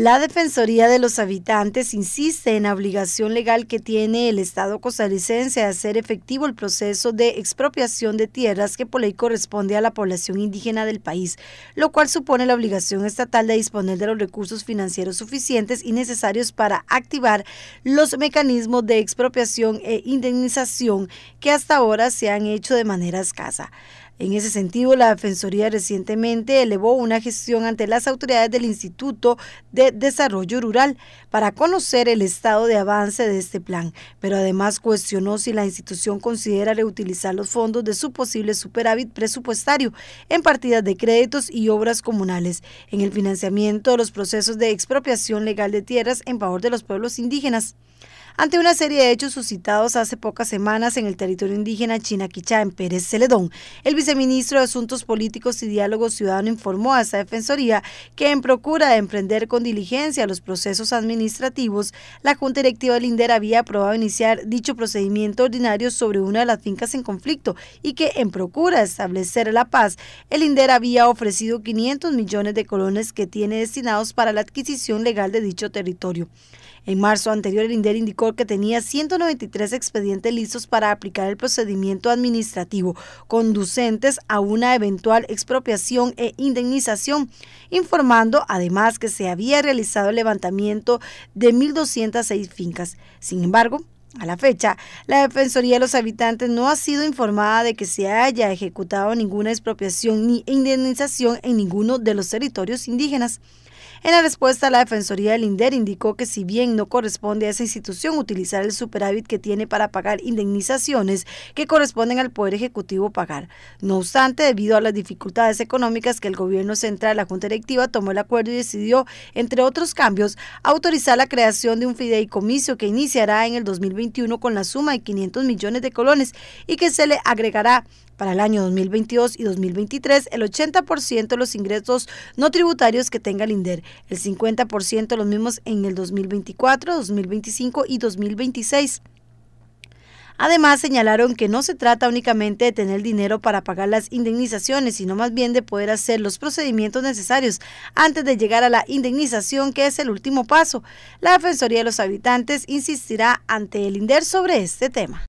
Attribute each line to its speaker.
Speaker 1: La Defensoría de los Habitantes insiste en la obligación legal que tiene el Estado costarricense de hacer efectivo el proceso de expropiación de tierras que por ley corresponde a la población indígena del país, lo cual supone la obligación estatal de disponer de los recursos financieros suficientes y necesarios para activar los mecanismos de expropiación e indemnización que hasta ahora se han hecho de manera escasa. En ese sentido, la Defensoría recientemente elevó una gestión ante las autoridades del Instituto de Desarrollo Rural para conocer el estado de avance de este plan, pero además cuestionó si la institución considera reutilizar los fondos de su posible superávit presupuestario en partidas de créditos y obras comunales, en el financiamiento de los procesos de expropiación legal de tierras en favor de los pueblos indígenas ante una serie de hechos suscitados hace pocas semanas en el territorio indígena Chinaquichá, en Pérez Celedón. El viceministro de Asuntos Políticos y Diálogo Ciudadano informó a esta Defensoría que en procura de emprender con diligencia los procesos administrativos, la Junta Directiva del INDER había aprobado iniciar dicho procedimiento ordinario sobre una de las fincas en conflicto y que en procura de establecer la paz, el INDER había ofrecido 500 millones de colones que tiene destinados para la adquisición legal de dicho territorio. En marzo anterior, el INDER indicó que tenía 193 expedientes listos para aplicar el procedimiento administrativo, conducentes a una eventual expropiación e indemnización, informando además que se había realizado el levantamiento de 1.206 fincas. Sin embargo, a la fecha, la Defensoría de los Habitantes no ha sido informada de que se haya ejecutado ninguna expropiación ni indemnización en ninguno de los territorios indígenas. En la respuesta, la Defensoría del INDER indicó que si bien no corresponde a esa institución utilizar el superávit que tiene para pagar indemnizaciones que corresponden al Poder Ejecutivo pagar, no obstante, debido a las dificultades económicas que el gobierno central, la Junta Directiva tomó el acuerdo y decidió, entre otros cambios, autorizar la creación de un fideicomiso que iniciará en el 2021 con la suma de 500 millones de colones y que se le agregará para el año 2022 y 2023, el 80% de los ingresos no tributarios que tenga el INDER, el 50% los mismos en el 2024, 2025 y 2026. Además, señalaron que no se trata únicamente de tener dinero para pagar las indemnizaciones, sino más bien de poder hacer los procedimientos necesarios antes de llegar a la indemnización, que es el último paso. La Defensoría de los Habitantes insistirá ante el INDER sobre este tema.